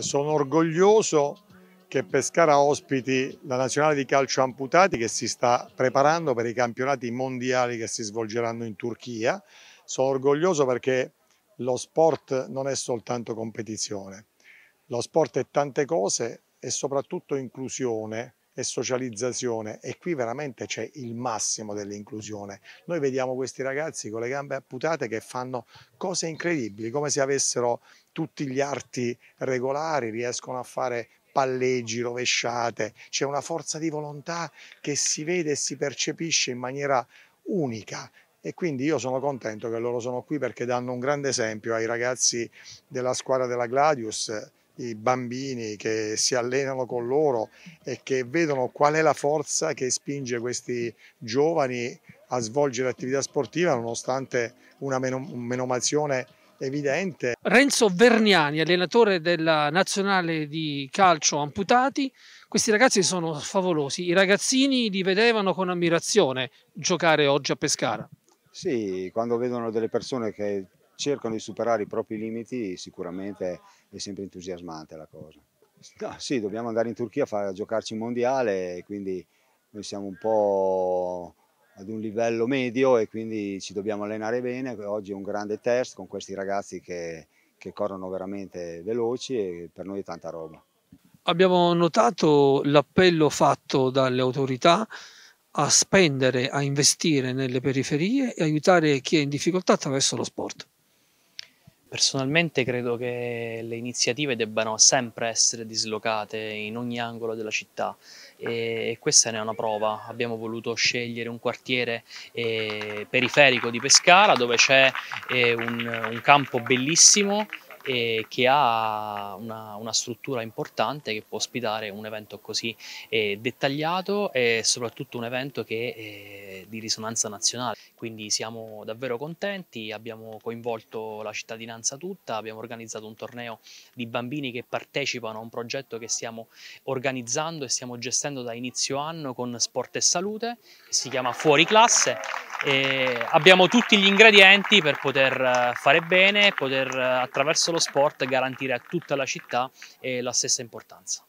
Sono orgoglioso che Pescara ospiti la nazionale di calcio amputati che si sta preparando per i campionati mondiali che si svolgeranno in Turchia. Sono orgoglioso perché lo sport non è soltanto competizione, lo sport è tante cose e soprattutto inclusione, e socializzazione e qui veramente c'è il massimo dell'inclusione. Noi vediamo questi ragazzi con le gambe amputate che fanno cose incredibili, come se avessero tutti gli arti regolari, riescono a fare palleggi, rovesciate, c'è una forza di volontà che si vede e si percepisce in maniera unica e quindi io sono contento che loro sono qui perché danno un grande esempio ai ragazzi della squadra della Gladius i bambini che si allenano con loro e che vedono qual è la forza che spinge questi giovani a svolgere attività sportiva nonostante una menomazione evidente. Renzo Verniani, allenatore della nazionale di calcio amputati, questi ragazzi sono favolosi, i ragazzini li vedevano con ammirazione giocare oggi a Pescara. Sì, quando vedono delle persone che cercano di superare i propri limiti, sicuramente è sempre entusiasmante la cosa. No, sì, dobbiamo andare in Turchia a, far, a giocarci in mondiale, quindi noi siamo un po' ad un livello medio e quindi ci dobbiamo allenare bene. Oggi è un grande test con questi ragazzi che, che corrono veramente veloci e per noi è tanta roba. Abbiamo notato l'appello fatto dalle autorità a spendere, a investire nelle periferie e aiutare chi è in difficoltà attraverso lo sport. Personalmente credo che le iniziative debbano sempre essere dislocate in ogni angolo della città e questa ne è una prova. Abbiamo voluto scegliere un quartiere eh, periferico di Pescara dove c'è eh, un, un, campo bellissimo eh, che ha una, una, struttura importante che può ospitare un evento così eh, dettagliato e soprattutto un evento che eh, di risonanza nazionale. Quindi siamo davvero contenti, abbiamo coinvolto la cittadinanza tutta, abbiamo organizzato un torneo di bambini che partecipano a un progetto che stiamo organizzando e stiamo gestendo da inizio anno con Sport e Salute, che si chiama Fuori Classe. E abbiamo tutti gli ingredienti per poter eh, fare bene, poter eh, attraverso lo sport garantire a tutta la città eh, la stessa importanza.